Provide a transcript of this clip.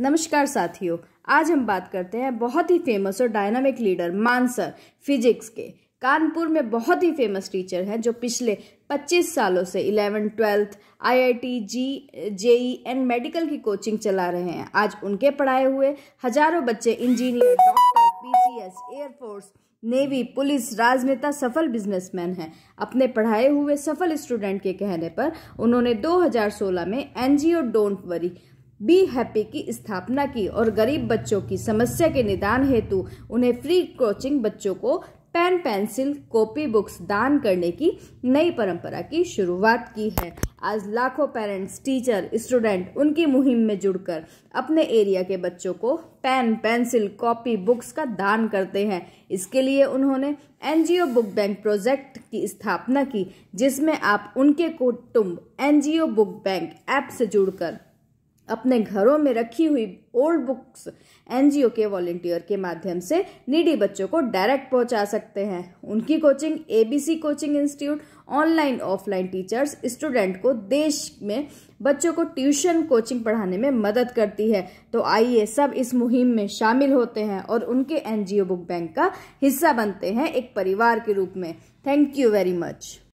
नमस्कार साथियों आज हम बात करते हैं बहुत ही फेमस और डायनामिक लीडर मानसर फिजिक्स के कानपुर में बहुत ही फेमस टीचर हैं जो पिछले 25 सालों से इलेवन ट्वेल्थ आईआईटी, जी जेई एंड मेडिकल की कोचिंग चला रहे हैं आज उनके पढ़ाए हुए हजारों बच्चे engineer doctor PCS air force navy police राजनेता सफल बिजनेसमैन हैं अपने पढ़ाए हुए सफल स्टूडेंट के कहने पर उन्होंने 2016 में NGO don't worry be happy की स्थापना की और गरीब बच्चों की समस्या के निदान हेतु उन्हें फ्री कोचिंग बच्चों को पेन पेंसिल कॉपी बुक्स दान करने की नई परंपरा की शुरुआत की है आज लाखों पेरेंट्स टीचर स्टूडेंट उनकी मुहिम में जुड़कर अपने एरिया के बच्चों को पेन पेंसिल कॉपी बुक्स का दान करते हैं इसके लिए उन्होंने एनजीओ बुक बैंक प्रोजेक्ट की स्थापना की जिसमें आप उनके कुटुंब एनजीओ बुक बैंक ऐप से जुड़कर अपने घरों में रखी हुई ओल्ड बुक्स एनजीओ के वॉलेंटियर के माध्यम से निडी बच्चों को डायरेक्ट पहुंचा सकते हैं उनकी coaching ABC coaching institute online offline teachers student को देश में बच्चों को ट्यूशन कोचिंग पढ़ाने में मदद करती है तो आइए सब इस मुहिम में शामिल होते हैं और उनके एनजीओ बुक बैंक का हिस्सा बनते हैं एक परिवार के रूप में थैंक यू वेरी मच